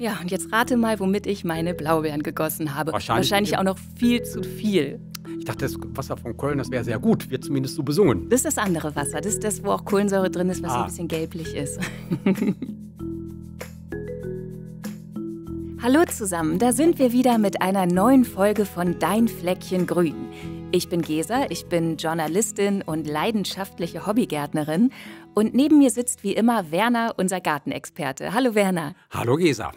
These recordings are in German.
Ja, und jetzt rate mal, womit ich meine Blaubeeren gegossen habe. Wahrscheinlich, Wahrscheinlich auch noch viel zu viel. Ich dachte, das Wasser von Köln, das wäre sehr gut, wird zumindest so besungen. Das ist das andere Wasser, das ist das, wo auch Kohlensäure drin ist, was ah. ein bisschen gelblich ist. Hallo zusammen, da sind wir wieder mit einer neuen Folge von Dein Fleckchen Grün. Ich bin Gesa, ich bin Journalistin und leidenschaftliche Hobbygärtnerin. Und neben mir sitzt wie immer Werner, unser Gartenexperte. Hallo Werner. Hallo Gesa.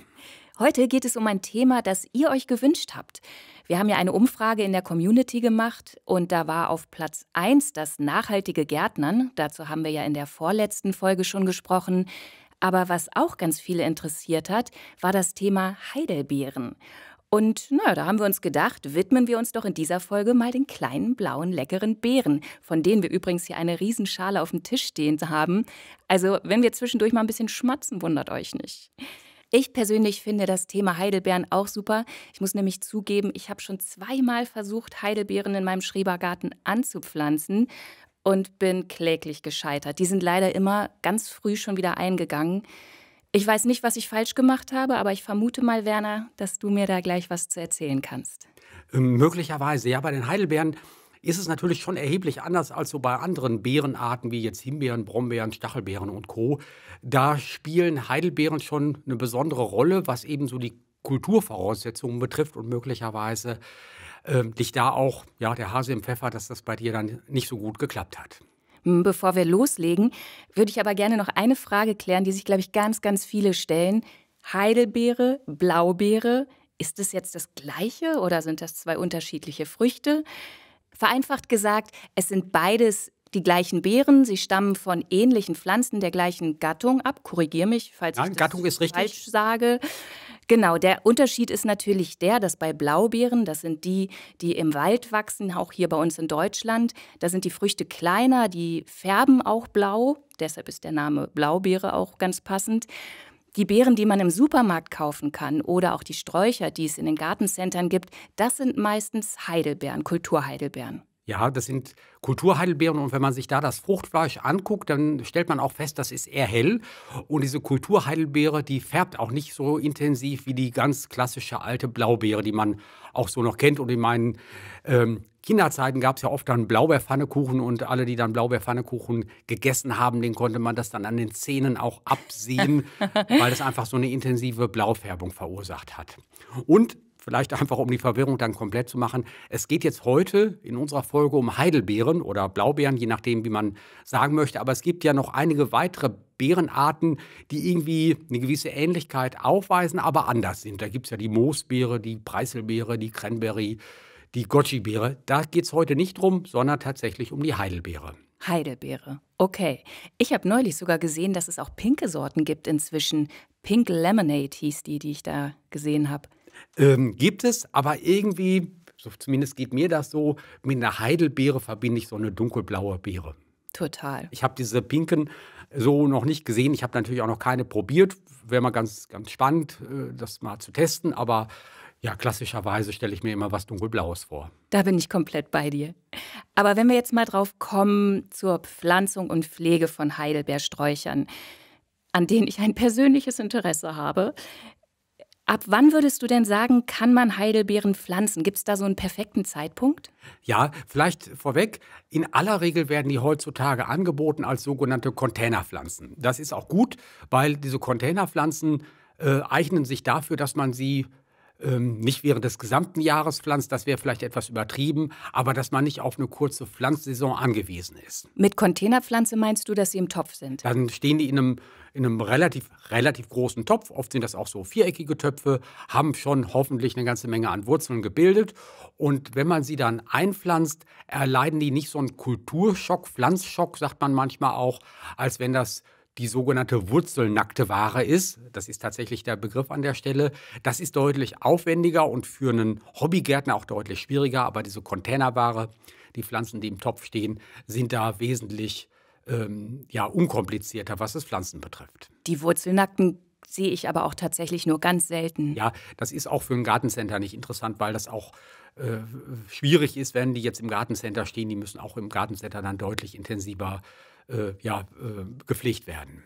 Heute geht es um ein Thema, das ihr euch gewünscht habt. Wir haben ja eine Umfrage in der Community gemacht und da war auf Platz 1 das nachhaltige Gärtnern. Dazu haben wir ja in der vorletzten Folge schon gesprochen. Aber was auch ganz viele interessiert hat, war das Thema Heidelbeeren. Und naja, da haben wir uns gedacht, widmen wir uns doch in dieser Folge mal den kleinen, blauen, leckeren Beeren, von denen wir übrigens hier eine Riesenschale auf dem Tisch stehen haben. Also, wenn wir zwischendurch mal ein bisschen schmatzen, wundert euch nicht. Ich persönlich finde das Thema Heidelbeeren auch super. Ich muss nämlich zugeben, ich habe schon zweimal versucht, Heidelbeeren in meinem Schrebergarten anzupflanzen und bin kläglich gescheitert. Die sind leider immer ganz früh schon wieder eingegangen. Ich weiß nicht, was ich falsch gemacht habe, aber ich vermute mal, Werner, dass du mir da gleich was zu erzählen kannst. Ähm, möglicherweise, ja, bei den Heidelbeeren ist es natürlich schon erheblich anders als so bei anderen Beerenarten wie jetzt Himbeeren, Brombeeren, Stachelbeeren und Co. Da spielen Heidelbeeren schon eine besondere Rolle, was eben so die Kulturvoraussetzungen betrifft und möglicherweise äh, dich da auch, ja, der Hase im Pfeffer, dass das bei dir dann nicht so gut geklappt hat. Hm, bevor wir loslegen, würde ich aber gerne noch eine Frage klären, die sich, glaube ich, ganz, ganz viele stellen. Heidelbeere, Blaubeere, ist es jetzt das gleiche oder sind das zwei unterschiedliche Früchte? Vereinfacht gesagt, es sind beides die gleichen Beeren, sie stammen von ähnlichen Pflanzen der gleichen Gattung ab. Korrigier mich, falls Nein, ich Gattung ist richtig. falsch sage. Genau, der Unterschied ist natürlich der, dass bei Blaubeeren, das sind die, die im Wald wachsen, auch hier bei uns in Deutschland, da sind die Früchte kleiner, die färben auch blau, deshalb ist der Name Blaubeere auch ganz passend. Die Beeren, die man im Supermarkt kaufen kann oder auch die Sträucher, die es in den Gartencentern gibt, das sind meistens Heidelbeeren, Kulturheidelbeeren. Ja, das sind Kulturheidelbeeren und wenn man sich da das Fruchtfleisch anguckt, dann stellt man auch fest, das ist eher hell und diese Kulturheidelbeere, die färbt auch nicht so intensiv wie die ganz klassische alte Blaubeere, die man auch so noch kennt und in meinen ähm, Kinderzeiten gab es ja oft dann Blaubeerpfannekuchen und alle, die dann Blaubeerpfannekuchen gegessen haben, den konnte man das dann an den Zähnen auch absehen, weil das einfach so eine intensive Blaufärbung verursacht hat. Und vielleicht einfach um die Verwirrung dann komplett zu machen. Es geht jetzt heute in unserer Folge um Heidelbeeren oder Blaubeeren, je nachdem, wie man sagen möchte. Aber es gibt ja noch einige weitere Beerenarten, die irgendwie eine gewisse Ähnlichkeit aufweisen, aber anders sind. Da gibt es ja die Moosbeere, die Preiselbeere, die Cranberry, die Goji-Beere. Da geht es heute nicht drum, sondern tatsächlich um die Heidelbeere. Heidelbeere. Okay. Ich habe neulich sogar gesehen, dass es auch pinke Sorten gibt inzwischen. Pink Lemonade hieß die, die ich da gesehen habe ähm, gibt es, aber irgendwie, so zumindest geht mir das so, mit einer Heidelbeere verbinde ich so eine dunkelblaue Beere. Total. Ich habe diese pinken so noch nicht gesehen. Ich habe natürlich auch noch keine probiert. Wäre mal ganz, ganz spannend, äh, das mal zu testen. Aber ja, klassischerweise stelle ich mir immer was Dunkelblaues vor. Da bin ich komplett bei dir. Aber wenn wir jetzt mal drauf kommen zur Pflanzung und Pflege von Heidelbeersträuchern, an denen ich ein persönliches Interesse habe. Ab wann würdest du denn sagen, kann man Heidelbeeren pflanzen? Gibt es da so einen perfekten Zeitpunkt? Ja, vielleicht vorweg. In aller Regel werden die heutzutage angeboten als sogenannte Containerpflanzen. Das ist auch gut, weil diese Containerpflanzen äh, eignen sich dafür, dass man sie ähm, nicht während des gesamten Jahres pflanzt, das wäre vielleicht etwas übertrieben, aber dass man nicht auf eine kurze Pflanzsaison angewiesen ist. Mit Containerpflanze meinst du, dass sie im Topf sind? Dann stehen die in einem, in einem relativ, relativ großen Topf, oft sind das auch so viereckige Töpfe, haben schon hoffentlich eine ganze Menge an Wurzeln gebildet und wenn man sie dann einpflanzt, erleiden die nicht so einen Kulturschock, Pflanzschock, sagt man manchmal auch, als wenn das die sogenannte wurzelnackte Ware ist, das ist tatsächlich der Begriff an der Stelle, das ist deutlich aufwendiger und für einen Hobbygärtner auch deutlich schwieriger, aber diese Containerware, die Pflanzen, die im Topf stehen, sind da wesentlich ähm, ja, unkomplizierter, was das Pflanzen betrifft. Die wurzelnackten sehe ich aber auch tatsächlich nur ganz selten. Ja, das ist auch für ein Gartencenter nicht interessant, weil das auch äh, schwierig ist, wenn die jetzt im Gartencenter stehen, die müssen auch im Gartencenter dann deutlich intensiver äh, ja, äh, gepflegt werden.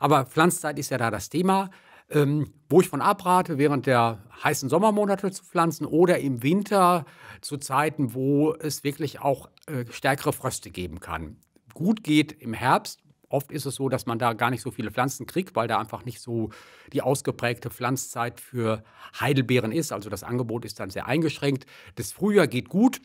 Aber Pflanzzeit ist ja da das Thema. Ähm, wo ich von abrate, während der heißen Sommermonate zu pflanzen oder im Winter zu Zeiten, wo es wirklich auch äh, stärkere Fröste geben kann. Gut geht im Herbst, Oft ist es so, dass man da gar nicht so viele Pflanzen kriegt, weil da einfach nicht so die ausgeprägte Pflanzzeit für Heidelbeeren ist. Also das Angebot ist dann sehr eingeschränkt. Das Frühjahr geht gut.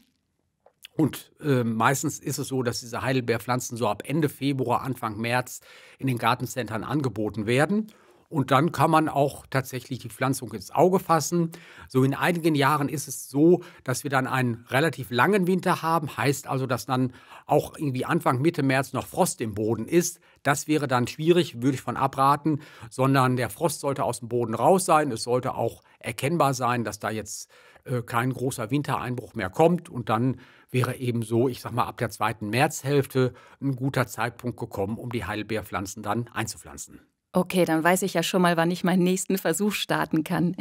Und äh, meistens ist es so, dass diese Heidelbeerpflanzen so ab Ende Februar, Anfang März in den Gartencentern angeboten werden. Und dann kann man auch tatsächlich die Pflanzung ins Auge fassen. So in einigen Jahren ist es so, dass wir dann einen relativ langen Winter haben. Heißt also, dass dann auch irgendwie Anfang, Mitte März noch Frost im Boden ist. Das wäre dann schwierig, würde ich von abraten, sondern der Frost sollte aus dem Boden raus sein. Es sollte auch erkennbar sein, dass da jetzt äh, kein großer Wintereinbruch mehr kommt. Und dann wäre eben so, ich sag mal, ab der zweiten Märzhälfte ein guter Zeitpunkt gekommen, um die Heidelbeerpflanzen dann einzupflanzen. Okay, dann weiß ich ja schon mal, wann ich meinen nächsten Versuch starten kann.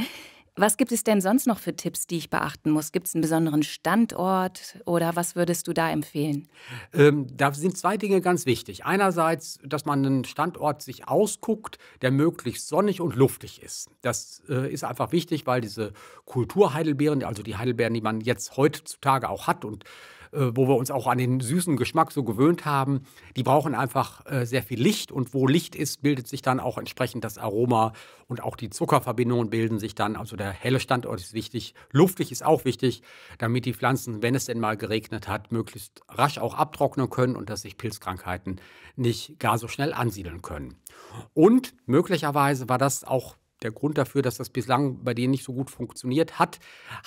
Was gibt es denn sonst noch für Tipps, die ich beachten muss? Gibt es einen besonderen Standort oder was würdest du da empfehlen? Ähm, da sind zwei Dinge ganz wichtig. Einerseits, dass man einen Standort sich ausguckt, der möglichst sonnig und luftig ist. Das äh, ist einfach wichtig, weil diese Kulturheidelbeeren, also die Heidelbeeren, die man jetzt heutzutage auch hat und äh, wo wir uns auch an den süßen Geschmack so gewöhnt haben, die brauchen einfach äh, sehr viel Licht und wo Licht ist, bildet sich dann auch entsprechend das Aroma und auch die Zuckerverbindungen bilden sich dann. Also der helle Standort ist wichtig, luftig ist auch wichtig, damit die Pflanzen, wenn es denn mal geregnet hat, möglichst rasch auch abtrocknen können und dass sich Pilzkrankheiten nicht gar so schnell ansiedeln können. Und möglicherweise war das auch der Grund dafür, dass das bislang bei denen nicht so gut funktioniert hat.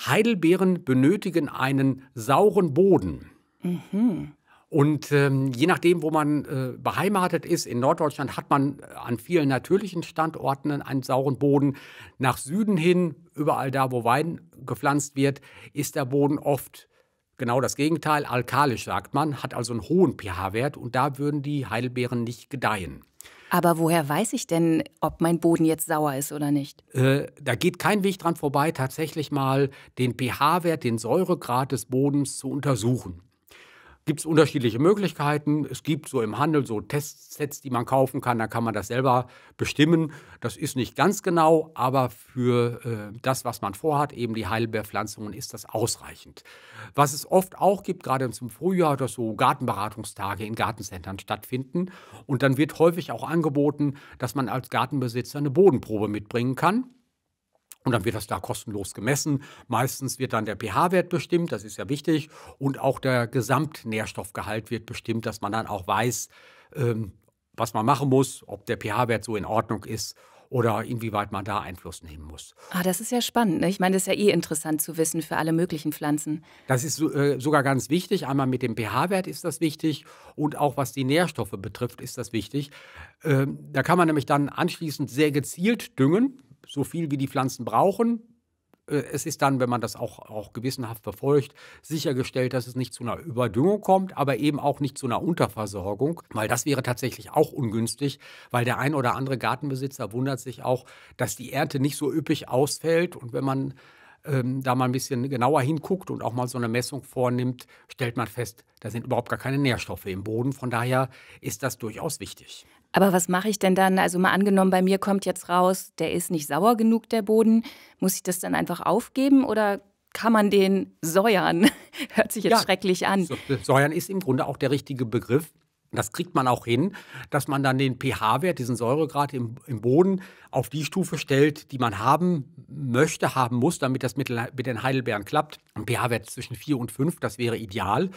Heidelbeeren benötigen einen sauren Boden. Mhm. Und ähm, je nachdem, wo man äh, beheimatet ist, in Norddeutschland hat man äh, an vielen natürlichen Standorten einen sauren Boden. Nach Süden hin, überall da, wo Wein gepflanzt wird, ist der Boden oft genau das Gegenteil, alkalisch sagt man, hat also einen hohen pH-Wert und da würden die Heidelbeeren nicht gedeihen. Aber woher weiß ich denn, ob mein Boden jetzt sauer ist oder nicht? Äh, da geht kein Weg dran vorbei, tatsächlich mal den pH-Wert, den Säuregrad des Bodens zu untersuchen gibt es unterschiedliche Möglichkeiten. Es gibt so im Handel so Testsets, die man kaufen kann. Da kann man das selber bestimmen. Das ist nicht ganz genau, aber für äh, das, was man vorhat, eben die Heidelbeerpflanzungen, ist das ausreichend. Was es oft auch gibt, gerade zum Frühjahr, dass so Gartenberatungstage in Gartencentern stattfinden. Und dann wird häufig auch angeboten, dass man als Gartenbesitzer eine Bodenprobe mitbringen kann. Und dann wird das da kostenlos gemessen. Meistens wird dann der pH-Wert bestimmt, das ist ja wichtig. Und auch der Gesamtnährstoffgehalt wird bestimmt, dass man dann auch weiß, ähm, was man machen muss, ob der pH-Wert so in Ordnung ist oder inwieweit man da Einfluss nehmen muss. Ah, das ist ja spannend. Ne? Ich meine, das ist ja eh interessant zu wissen für alle möglichen Pflanzen. Das ist äh, sogar ganz wichtig. Einmal mit dem pH-Wert ist das wichtig und auch was die Nährstoffe betrifft, ist das wichtig. Ähm, da kann man nämlich dann anschließend sehr gezielt düngen so viel wie die Pflanzen brauchen. Äh, es ist dann, wenn man das auch, auch gewissenhaft verfolgt, sichergestellt, dass es nicht zu einer Überdüngung kommt, aber eben auch nicht zu einer Unterversorgung, weil das wäre tatsächlich auch ungünstig, weil der ein oder andere Gartenbesitzer wundert sich auch, dass die Ernte nicht so üppig ausfällt. Und wenn man ähm, da mal ein bisschen genauer hinguckt und auch mal so eine Messung vornimmt, stellt man fest, da sind überhaupt gar keine Nährstoffe im Boden. Von daher ist das durchaus wichtig. Aber was mache ich denn dann? Also mal angenommen, bei mir kommt jetzt raus, der ist nicht sauer genug, der Boden. Muss ich das dann einfach aufgeben oder kann man den säuern? Hört sich jetzt ja, schrecklich an. Säuern ist im Grunde auch der richtige Begriff. Das kriegt man auch hin, dass man dann den pH-Wert, diesen Säuregrad im, im, Boden auf die Stufe stellt, die man haben möchte, haben muss, damit das mit, mit den Heidelbeeren klappt. Ein pH-Wert zwischen 4 und 5, das wäre ideal.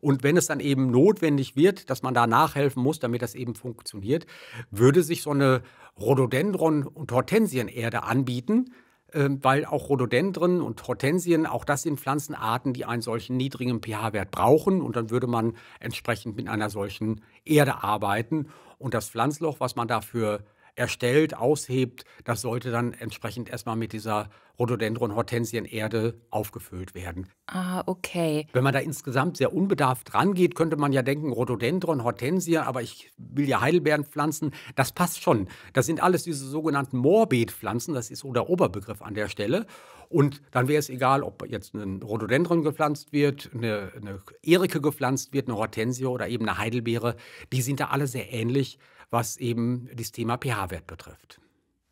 Und wenn es dann eben notwendig wird, dass man da nachhelfen muss, damit das eben funktioniert, würde sich so eine Rhododendron- und Hortensienerde anbieten. Ähm, weil auch Rhododendren und Hortensien, auch das sind Pflanzenarten, die einen solchen niedrigen pH-Wert brauchen. Und dann würde man entsprechend mit einer solchen Erde arbeiten. Und das Pflanzloch, was man dafür erstellt, aushebt, das sollte dann entsprechend erstmal mit dieser Rhododendron-Hortensien-Erde aufgefüllt werden. Ah, okay. Wenn man da insgesamt sehr unbedarft rangeht, könnte man ja denken, Rhododendron, Hortensien, aber ich will ja Heidelbeeren pflanzen. Das passt schon. Das sind alles diese sogenannten Moorbeetpflanzen, das ist so der Oberbegriff an der Stelle. Und dann wäre es egal, ob jetzt ein Rhododendron gepflanzt wird, eine, eine Erike gepflanzt wird, eine Hortensie oder eben eine Heidelbeere. Die sind da alle sehr ähnlich was eben das Thema pH-Wert betrifft.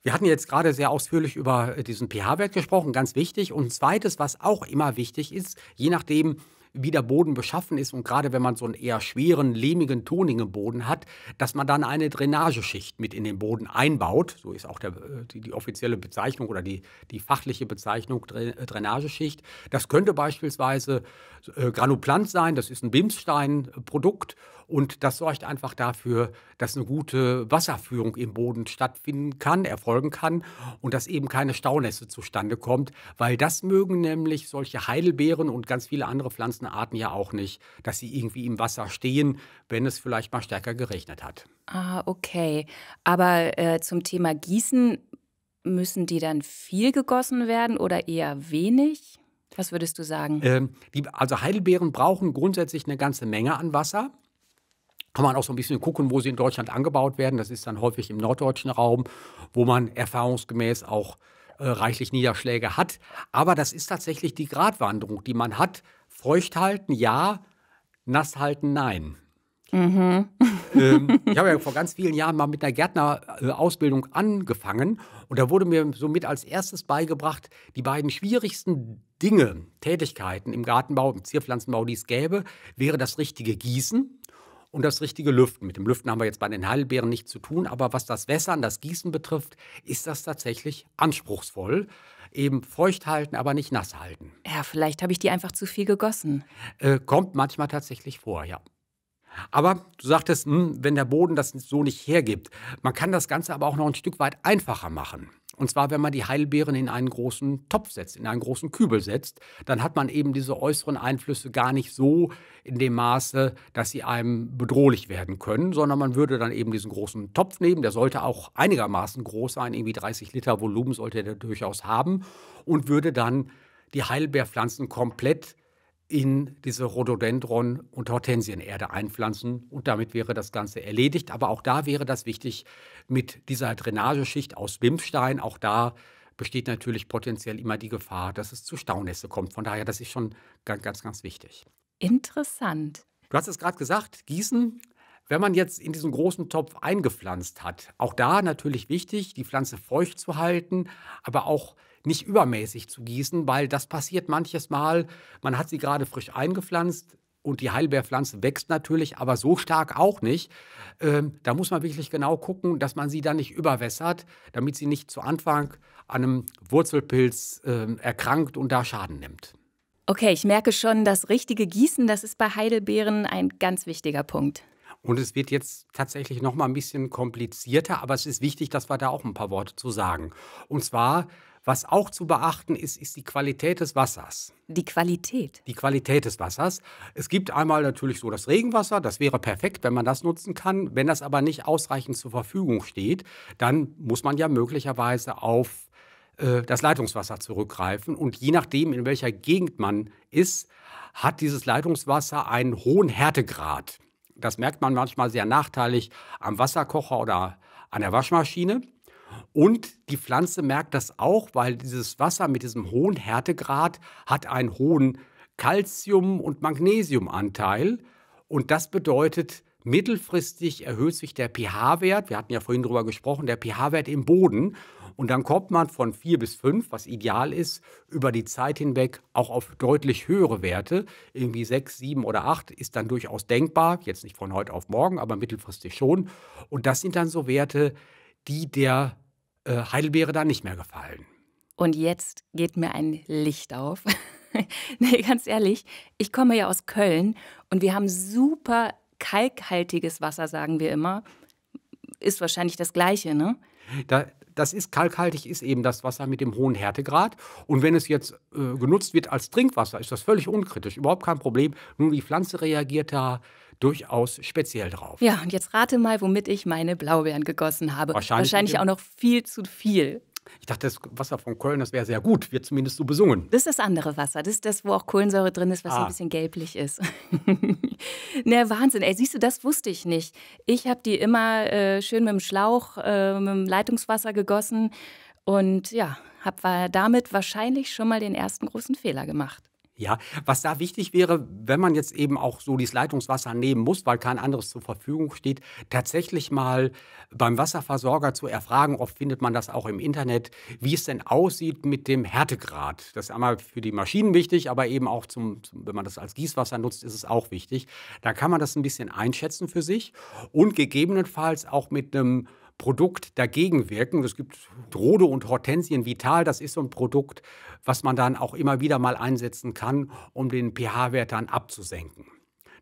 Wir hatten jetzt gerade sehr ausführlich über äh, diesen pH-Wert gesprochen, ganz wichtig. Und zweites, was auch immer wichtig ist, je nachdem, wie der Boden beschaffen ist und gerade wenn man so einen eher schweren, lehmigen, tonigen Boden hat, dass man dann eine Drainageschicht mit in den Boden einbaut. So ist auch der, äh, die, die, offizielle Bezeichnung oder die, die fachliche Bezeichnung äh, Drainageschicht. Das könnte beispielsweise äh, Granuplant sein, das ist ein Bimssteinprodukt und das sorgt einfach dafür, dass eine gute Wasserführung im Boden stattfinden kann, erfolgen kann und dass eben keine Staunässe zustande kommt, weil das mögen nämlich solche Heidelbeeren und ganz viele andere Pflanzenarten ja auch nicht, dass sie irgendwie im Wasser stehen, wenn es vielleicht mal stärker geregnet hat. Ah, okay. Aber äh, zum Thema Gießen, müssen die dann viel gegossen werden oder eher wenig? Was würdest du sagen? Ähm, die, also Heidelbeeren brauchen grundsätzlich eine ganze Menge an Wasser kann man auch so ein bisschen gucken, wo sie in Deutschland angebaut werden. Das ist dann häufig im norddeutschen Raum, wo man erfahrungsgemäß auch äh, reichlich Niederschläge hat. Aber das ist tatsächlich die Gratwanderung, die man hat. Feucht halten, ja. Nass halten, nein. Mhm. ähm, ich habe ja vor ganz vielen Jahren mal mit einer Gärtnerausbildung angefangen und da wurde mir somit als erstes beigebracht, die beiden schwierigsten Dinge, Tätigkeiten im Gartenbau, im Zierpflanzenbau, die es gäbe, wäre das richtige Gießen und das richtige Lüften. Mit dem Lüften haben wir jetzt bei den Heidelbeeren nichts zu tun, aber was das Wässern, das Gießen betrifft, ist das tatsächlich anspruchsvoll eben feucht halten, aber nicht nass halten. Ja, vielleicht habe ich die einfach zu viel gegossen. Äh, kommt manchmal tatsächlich vor, ja. Aber du sagtest, mh, hm, wenn der Boden das so nicht hergibt, man kann das Ganze aber auch noch ein Stück weit einfacher machen. Und zwar, wenn man die Heilbeeren in einen großen Topf setzt, in einen großen Kübel setzt, dann hat man eben diese äußeren Einflüsse gar nicht so in dem Maße, dass sie einem bedrohlich werden können, sondern man würde dann eben diesen großen Topf nehmen, der sollte auch einigermaßen groß sein, irgendwie 30 Liter Volumen sollte der durchaus haben, und würde dann die Heilbeerpflanzen komplett in diese Rhododendron- und Hortensienerde einpflanzen und damit wäre das Ganze erledigt. Aber auch da wäre das wichtig mit dieser Drainageschicht aus Wimpfstein. Auch da besteht natürlich potenziell immer die Gefahr, dass es zu Staunässe kommt. Von daher, das ist schon ganz, ganz, ganz wichtig. Interessant. Du hast es gerade gesagt, Gießen wenn man jetzt in diesen großen Topf eingepflanzt hat, auch da natürlich wichtig, die Pflanze feucht zu halten, aber auch nicht übermäßig zu gießen, weil das passiert manches Mal. Man hat sie gerade frisch eingepflanzt und die Heidelbeerpflanze wächst natürlich, aber so stark auch nicht. Ähm, da muss man wirklich genau gucken, dass man sie dann nicht überwässert, damit sie nicht zu Anfang an einem Wurzelpilz äh, erkrankt und da Schaden nimmt. Okay, ich merke schon, das richtige Gießen, das ist bei Heidelbeeren ein ganz wichtiger Punkt. Und es wird jetzt tatsächlich noch mal ein bisschen komplizierter, aber es ist wichtig, dass wir da auch ein paar Worte zu sagen. Und zwar, was auch zu beachten ist, ist die Qualität des Wassers. Die Qualität? Die Qualität des Wassers. Es gibt einmal natürlich so das Regenwasser, das wäre perfekt, wenn man das nutzen kann. Wenn das aber nicht ausreichend zur Verfügung steht, dann muss man ja möglicherweise auf äh, das Leitungswasser zurückgreifen. Und je nachdem, in welcher Gegend man ist, hat dieses Leitungswasser einen hohen Härtegrad. Das merkt man manchmal sehr nachteilig am Wasserkocher oder an der Waschmaschine. Und die Pflanze merkt das auch, weil dieses Wasser mit diesem hohen Härtegrad hat einen hohen Calcium- und Magnesiumanteil. Und das bedeutet, mittelfristig erhöht sich der pH-Wert. Wir hatten ja vorhin darüber gesprochen, der pH-Wert im Boden. Und dann kommt man von vier bis fünf, was ideal ist, über die Zeit hinweg auch auf deutlich höhere Werte. Irgendwie sechs, sieben oder acht ist dann durchaus denkbar. Jetzt nicht von heute auf morgen, aber mittelfristig schon. Und das sind dann so Werte, die der äh, Heidelbeere dann nicht mehr gefallen. Und jetzt geht mir ein Licht auf. nee, ganz ehrlich, ich komme ja aus Köln und wir haben super kalkhaltiges Wasser, sagen wir immer. Ist wahrscheinlich das Gleiche, ne? Da, das ist kalkhaltig, ist eben das Wasser mit dem hohen Härtegrad. Und wenn es jetzt äh, genutzt wird als Trinkwasser, ist das völlig unkritisch, überhaupt kein Problem. Nur die Pflanze reagiert da durchaus speziell drauf. Ja, und jetzt rate mal, womit ich meine Blaubeeren gegossen habe. Wahrscheinlich, Wahrscheinlich auch noch viel zu viel. Ich dachte, das Wasser von Köln, das wäre sehr gut, wird zumindest so besungen. Das ist das andere Wasser. Das ist das, wo auch Kohlensäure drin ist, was ah. ein bisschen gelblich ist. Na, Wahnsinn. Ey, siehst du, das wusste ich nicht. Ich habe die immer äh, schön mit dem Schlauch, äh, mit dem Leitungswasser gegossen und ja, habe damit wahrscheinlich schon mal den ersten großen Fehler gemacht. Ja, was da wichtig wäre, wenn man jetzt eben auch so dieses Leitungswasser nehmen muss, weil kein anderes zur Verfügung steht, tatsächlich mal beim Wasserversorger zu erfragen, oft findet man das auch im Internet, wie es denn aussieht mit dem Härtegrad. Das ist einmal für die Maschinen wichtig, aber eben auch zum, zum wenn man das als Gießwasser nutzt, ist es auch wichtig. Da kann man das ein bisschen einschätzen für sich und gegebenenfalls auch mit einem Produkt dagegen wirken. Es gibt Rode und Hortensien Vital, das ist so ein Produkt, was man dann auch immer wieder mal einsetzen kann, um den pH-Wert dann abzusenken.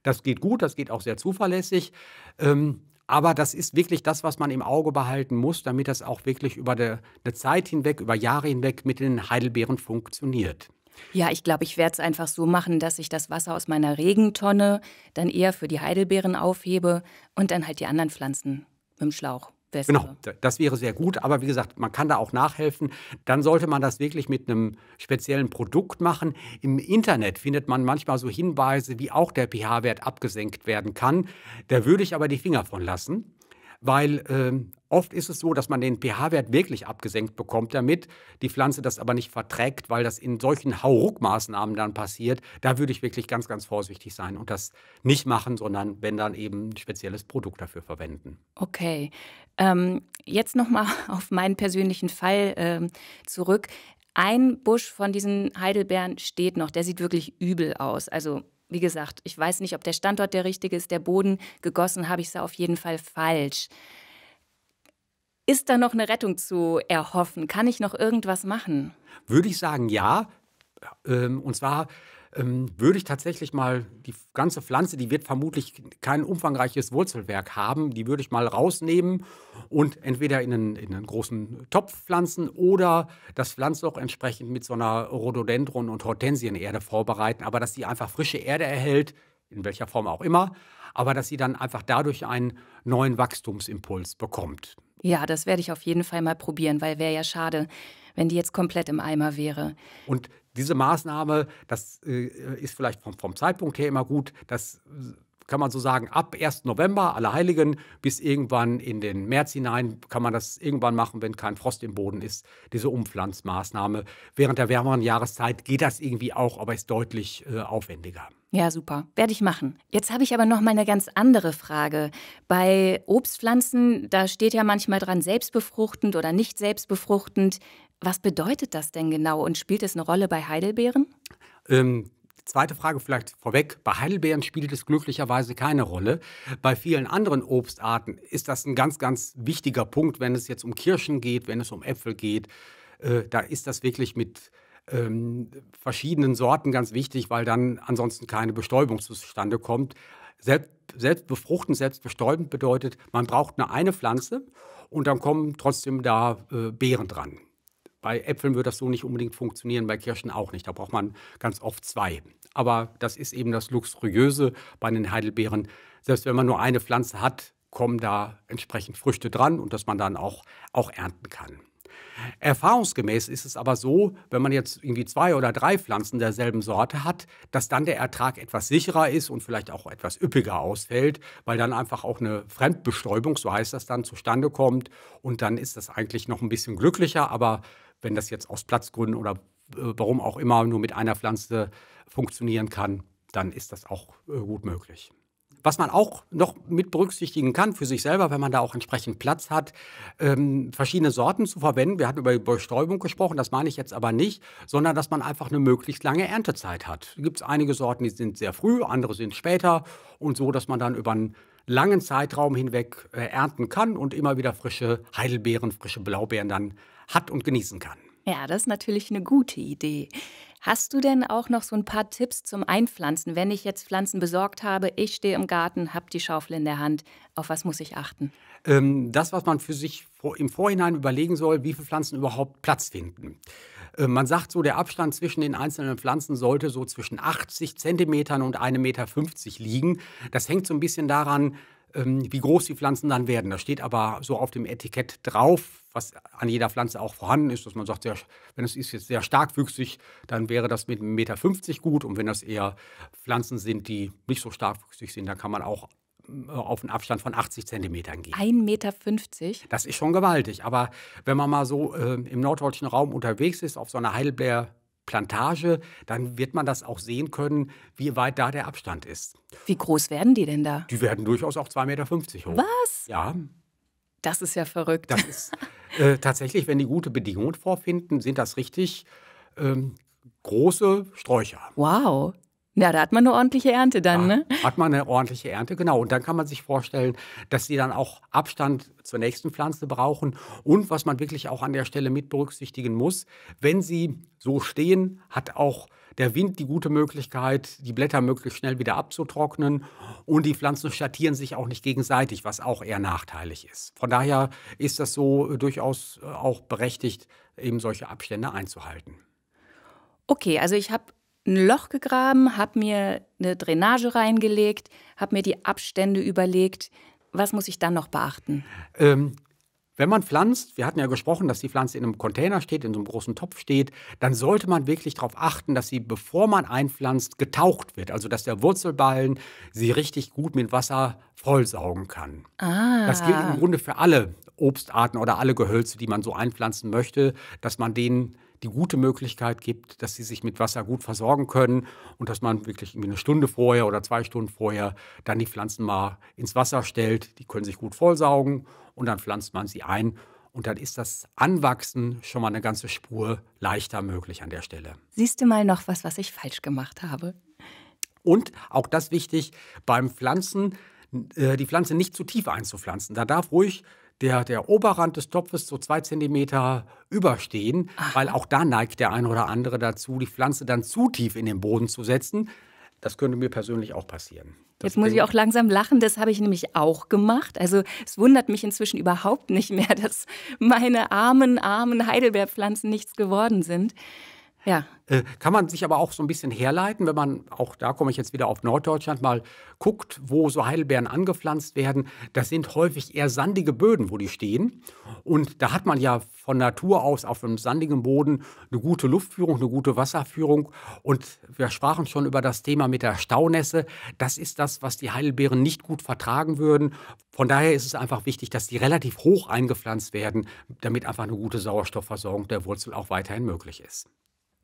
Das geht gut, das geht auch sehr zuverlässig. Ähm, aber das ist wirklich das, was man im Auge behalten muss, damit das auch wirklich über eine Zeit hinweg, über Jahre hinweg mit den Heidelbeeren funktioniert. Ja, ich glaube, ich werde es einfach so machen, dass ich das Wasser aus meiner Regentonne dann eher für die Heidelbeeren aufhebe und dann halt die anderen Pflanzen mit dem Schlauch. Bessere. Genau, das wäre sehr gut. Aber wie gesagt, man kann da auch nachhelfen. Dann sollte man das wirklich mit einem speziellen Produkt machen. Im Internet findet man manchmal so Hinweise, wie auch der pH-Wert abgesenkt werden kann. Da würde ich aber die Finger von lassen weil ähm, oft ist es so, dass man den pH-Wert wirklich abgesenkt bekommt damit, die Pflanze das aber nicht verträgt, weil das in solchen Hauruckmaßnahmen dann passiert. Da würde ich wirklich ganz, ganz vorsichtig sein und das nicht machen, sondern wenn dann eben ein spezielles Produkt dafür verwenden. Okay, ähm, jetzt nochmal auf meinen persönlichen Fall ähm, zurück. Ein Busch von diesen Heidelbeeren steht noch, der sieht wirklich übel aus. Also wie gesagt, ich weiß nicht, ob der Standort der richtige ist, der Boden. Gegossen habe ich es auf jeden Fall falsch. Ist da noch eine Rettung zu erhoffen? Kann ich noch irgendwas machen? Würde ich sagen, ja. Ähm, und zwar ähm, würde ich tatsächlich mal die ganze Pflanze, die wird vermutlich kein umfangreiches Wurzelwerk haben, die würde ich mal rausnehmen und entweder in einen, in einen großen Topf pflanzen oder das Pflanzloch entsprechend mit so einer Rhododendron- und Hortensienerde vorbereiten, aber dass sie einfach frische Erde erhält, in welcher Form auch immer, aber dass sie dann einfach dadurch einen neuen Wachstumsimpuls bekommt. Ja, das werde ich auf jeden Fall mal probieren, weil wäre ja schade, wenn die jetzt komplett im Eimer wäre. Und diese Maßnahme, das äh, ist vielleicht vom, vom, Zeitpunkt her immer gut, das äh, kann man so sagen, ab 1. November, Allerheiligen, bis irgendwann in den März hinein kann man das irgendwann machen, wenn kein Frost im Boden ist, diese Umpflanzmaßnahme. Während der wärmeren Jahreszeit geht das irgendwie auch, aber ist deutlich äh, aufwendiger. Ja, super. Werde ich machen. Jetzt habe ich aber noch mal eine ganz andere Frage. Bei Obstpflanzen, da steht ja manchmal dran selbstbefruchtend oder nicht selbstbefruchtend. Was bedeutet das denn genau und spielt es eine Rolle bei Heidelbeeren? Ähm, zweite Frage vielleicht vorweg. Bei Heidelbeeren spielt es glücklicherweise keine Rolle. Bei vielen anderen Obstarten ist das ein ganz, ganz wichtiger Punkt, wenn es jetzt um Kirschen geht, wenn es um Äpfel geht. Äh, da ist das wirklich mit ähm, verschiedenen Sorten ganz wichtig, weil dann ansonsten keine Bestäubung zustande kommt. Selbst, selbst befruchten, selbst bestäubend bedeutet, man braucht nur eine Pflanze und dann kommen trotzdem da äh, Beeren dran. Bei Äpfeln wird das so nicht unbedingt funktionieren, bei Kirschen auch nicht. Da braucht man ganz oft zwei. Aber das ist eben das Luxuriöse bei den Heidelbeeren. Selbst wenn man nur eine Pflanze hat, kommen da entsprechend Früchte dran und dass man dann auch, auch ernten kann. Erfahrungsgemäß ist es aber so, wenn man jetzt irgendwie zwei oder drei Pflanzen derselben Sorte hat, dass dann der Ertrag etwas sicherer ist und vielleicht auch etwas üppiger ausfällt, weil dann einfach auch eine Fremdbestäubung, so heißt das dann, zustande kommt. Und dann ist das eigentlich noch ein bisschen glücklicher. Aber wenn das jetzt aus Platzgründen oder äh, warum auch immer nur mit einer Pflanze funktionieren kann, dann ist das auch äh, gut möglich. Was man auch noch mit berücksichtigen kann für sich selber, wenn man da auch entsprechend Platz hat, ähm, verschiedene Sorten zu verwenden. Wir hatten über Bestäubung gesprochen, das meine ich jetzt aber nicht, sondern dass man einfach eine möglichst lange Erntezeit hat. Es gibt einige Sorten, die sind sehr früh, andere sind später und so, dass man dann über einen langen Zeitraum hinweg äh, ernten kann und immer wieder frische Heidelbeeren, frische Blaubeeren dann hat und genießen kann. Ja, das ist natürlich eine gute Idee. Hast du denn auch noch so ein paar Tipps zum Einpflanzen, wenn ich jetzt Pflanzen besorgt habe, ich stehe im Garten, habe die Schaufel in der Hand, auf was muss ich achten? Ähm, das, was man für sich im Vorhinein überlegen soll, wie viele Pflanzen überhaupt Platz finden. Äh, man sagt so, der Abstand zwischen den einzelnen Pflanzen sollte so zwischen 80 Zentimetern und 1,50 Meter liegen. Das hängt so ein bisschen daran, ähm, wie groß die Pflanzen dann werden. Das steht aber so auf dem Etikett drauf, was an jeder Pflanze auch vorhanden ist, dass man sagt, sehr, wenn es ist jetzt sehr stark starkwüchsig, dann wäre das mit 1,50 Meter gut. Und wenn das eher Pflanzen sind, die nicht so stark wüchsig sind, dann kann man auch äh, auf einen Abstand von 80 Zentimetern gehen. 1,50 Meter? Das ist schon gewaltig. Aber wenn man mal so äh, im norddeutschen Raum unterwegs ist, auf so einer Heidelbeer Plantage, dann wird man das auch sehen können, wie weit da der Abstand ist. Wie groß werden die denn da? Die werden durchaus auch 2,50 Meter hoch. Was? Ja. Das ist ja verrückt. Das ist äh, tatsächlich, wenn die gute Bedingungen vorfinden, sind das richtig ähm, große Sträucher. Wow. Na, da hat man eine ordentliche Ernte dann, ja, ne? Hat man eine ordentliche Ernte, genau. Und dann kann man sich vorstellen, dass sie dann auch Abstand zur nächsten Pflanze brauchen. Und was man wirklich auch an der Stelle mit berücksichtigen muss, wenn sie so stehen, hat auch der Wind die gute Möglichkeit, die Blätter möglichst schnell wieder abzutrocknen und die Pflanzen schattieren sich auch nicht gegenseitig, was auch eher nachteilig ist. Von daher ist das so äh, durchaus äh, auch berechtigt, eben solche Abstände einzuhalten. Okay, also ich habe ein Loch gegraben, habe mir eine Drainage reingelegt, habe mir die Abstände überlegt. Was muss ich dann noch beachten? Ähm, wenn man pflanzt, wir hatten ja gesprochen, dass die Pflanze in einem Container steht, in so einem großen Topf steht, dann sollte man wirklich darauf achten, dass sie, bevor man einpflanzt, getaucht wird. Also dass der Wurzelballen sie richtig gut mit Wasser vollsaugen kann. Ah. Das gilt im Grunde für alle Obstarten oder alle Gehölze, die man so einpflanzen möchte, dass man denen die gute Möglichkeit gibt, dass sie sich mit Wasser gut versorgen können und dass man wirklich eine Stunde vorher oder zwei Stunden vorher dann die Pflanzen mal ins Wasser stellt. Die können sich gut vollsaugen und dann pflanzt man sie ein. Und dann ist das Anwachsen schon mal eine ganze Spur leichter möglich an der Stelle. Siehst du mal noch was, was ich falsch gemacht habe? Und auch das wichtig, beim Pflanzen, äh, die Pflanze nicht zu tief einzupflanzen. Da darf ruhig der, der Oberrand des Topfes so zwei Zentimeter überstehen, Ach. weil auch da neigt der ein oder andere dazu, die Pflanze dann zu tief in den Boden zu setzen. Das könnte mir persönlich auch passieren. Jetzt muss ich auch langsam lachen, das habe ich nämlich auch gemacht. Also es wundert mich inzwischen überhaupt nicht mehr, dass meine armen, armen Heidelbeerpflanzen nichts geworden sind. Ja. Äh, kann man sich aber auch so ein bisschen herleiten, wenn man, auch da komme ich jetzt wieder auf Norddeutschland, mal guckt, wo so Heidelbeeren angepflanzt werden. Das sind häufig eher sandige Böden, wo die stehen. Und da hat man ja von Natur aus auf einem sandigen Boden eine gute Luftführung, eine gute Wasserführung. Und wir sprachen schon über das Thema mit der Staunässe. Das ist das, was die Heidelbeeren nicht gut vertragen würden. Von daher ist es einfach wichtig, dass die relativ hoch eingepflanzt werden, damit einfach eine gute Sauerstoffversorgung der Wurzel auch weiterhin möglich ist.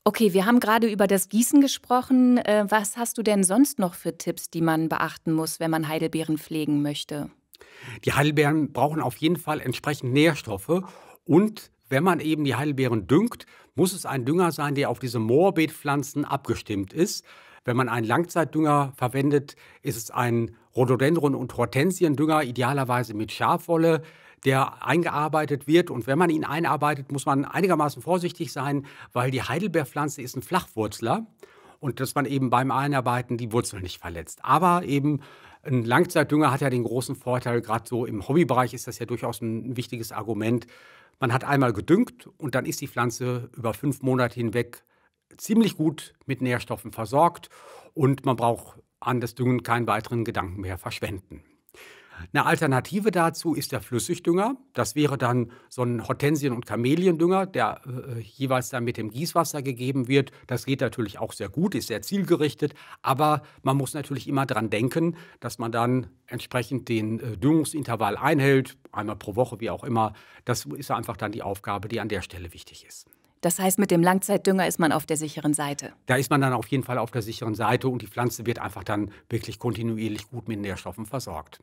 Okay, wir haben gerade über das Gießen gesprochen. Äh, was hast du denn sonst noch für Tipps, die man beachten muss, wenn man Heidelbeeren pflegen möchte? Die Heidelbeeren brauchen auf jeden Fall entsprechend Nährstoffe und wenn man eben die Heidelbeeren düngt, muss es ein Dünger sein, der auf diese Moorbeetpflanzen abgestimmt ist. Wenn man einen Langzeitdünger verwendet, ist es ein Rhododendron- und Hortensiendünger, idealerweise mit Schafwolle der eingearbeitet wird. Und wenn man ihn einarbeitet, muss man einigermaßen vorsichtig sein, weil die Heidelbeerpflanze ist ein Flachwurzler und dass man eben beim Einarbeiten die Wurzel nicht verletzt. Aber eben ein Langzeitdünger hat ja den großen Vorteil, gerade so im Hobbybereich ist das ja durchaus ein wichtiges Argument. Man hat einmal gedüngt und dann ist die Pflanze über fünf Monate hinweg ziemlich gut mit Nährstoffen versorgt und man braucht an das Düngen keinen weiteren Gedanken mehr verschwenden. Eine Alternative dazu ist der Flüssigdünger. Das wäre dann so ein Hortensien- und Kameliendünger, der äh, jeweils dann mit dem Gießwasser gegeben wird. Das geht natürlich auch sehr gut, ist sehr zielgerichtet, aber man muss natürlich immer daran denken, dass man dann entsprechend den äh, Düngungsintervall einhält, einmal pro Woche, wie auch immer. Das ist einfach dann die Aufgabe, die an der Stelle wichtig ist. Das heißt, mit dem Langzeitdünger ist man auf der sicheren Seite. Da ist man dann auf jeden Fall auf der sicheren Seite und die Pflanze wird einfach dann wirklich kontinuierlich gut mit Nährstoffen versorgt.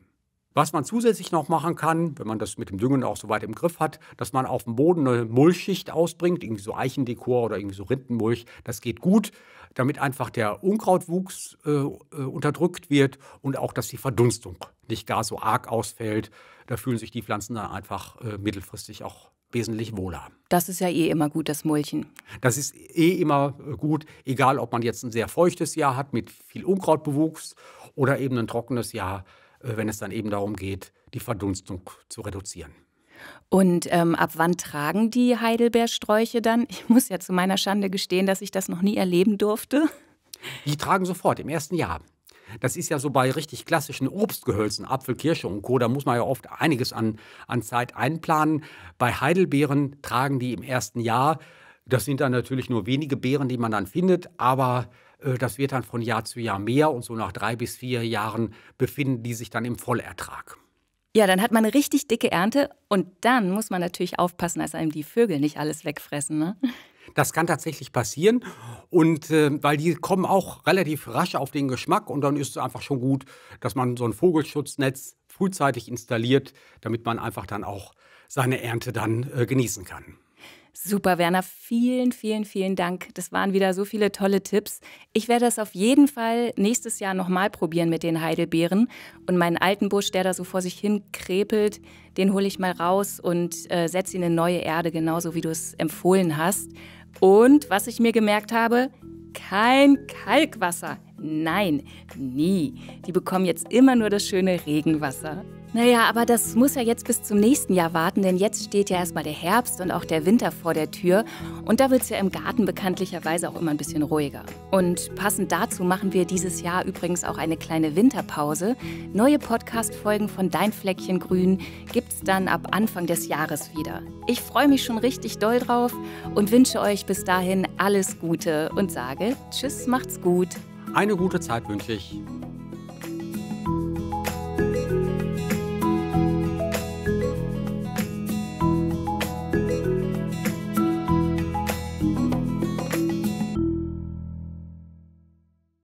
Was man zusätzlich noch machen kann, wenn man das mit dem Düngen auch so weit im Griff hat, dass man auf dem Boden eine Mulchschicht ausbringt, irgendwie so Eichendekor oder irgendwie so Rindenmulch, das geht gut, damit einfach der Unkrautwuchs äh, äh, unterdrückt wird und auch, dass die Verdunstung nicht gar so arg ausfällt. Da fühlen sich die Pflanzen dann einfach äh, mittelfristig auch wesentlich wohler. Das ist ja eh immer gut, das Mulchen. Das ist eh immer äh, gut, egal ob man jetzt ein sehr feuchtes Jahr hat mit viel Unkrautbewuchs oder eben ein trockenes Jahr äh, wenn es dann eben darum geht, die Verdunstung zu reduzieren. Und ähm, ab wann tragen die Heidelbeersträuche dann? Ich muss ja zu meiner Schande gestehen, dass ich das noch nie erleben durfte. Die tragen sofort im ersten Jahr. Das ist ja so bei richtig klassischen Obstgehölzen, Apfel, Kirsche und Co., da muss man ja oft einiges an, an Zeit einplanen. Bei Heidelbeeren tragen die im ersten Jahr. Das sind dann natürlich nur wenige Beeren, die man dann findet, aber äh, das wird dann von Jahr zu Jahr mehr und so nach drei bis vier Jahren befinden die sich dann im Vollertrag. Ja, dann hat man eine richtig dicke Ernte und dann muss man natürlich aufpassen, dass einem die Vögel nicht alles wegfressen. Ne? Das kann tatsächlich passieren und äh, weil die kommen auch relativ rasch auf den Geschmack und dann ist es einfach schon gut, dass man so ein Vogelschutznetz frühzeitig installiert, damit man einfach dann auch seine Ernte dann äh, genießen kann. Super, Werner. Vielen, vielen, vielen Dank. Das waren wieder so viele tolle Tipps. Ich werde das auf jeden Fall nächstes Jahr nochmal probieren mit den Heidelbeeren. Und meinen alten Busch, der da so vor sich hin krepelt, den hole ich mal raus und äh, setze ihn in neue Erde, genauso wie du es empfohlen hast. Und was ich mir gemerkt habe, kein Kalkwasser. Nein, nie. Die bekommen jetzt immer nur das schöne Regenwasser. Naja, aber das muss ja jetzt bis zum nächsten Jahr warten, denn jetzt steht ja erstmal der Herbst und auch der Winter vor der Tür. Und da wird es ja im Garten bekanntlicherweise auch immer ein bisschen ruhiger. Und passend dazu machen wir dieses Jahr übrigens auch eine kleine Winterpause. Neue Podcast-Folgen von Dein Fleckchen Grün gibt es dann ab Anfang des Jahres wieder. Ich freue mich schon richtig doll drauf und wünsche euch bis dahin alles Gute und sage Tschüss, macht's gut. Eine gute Zeit wünsche ich.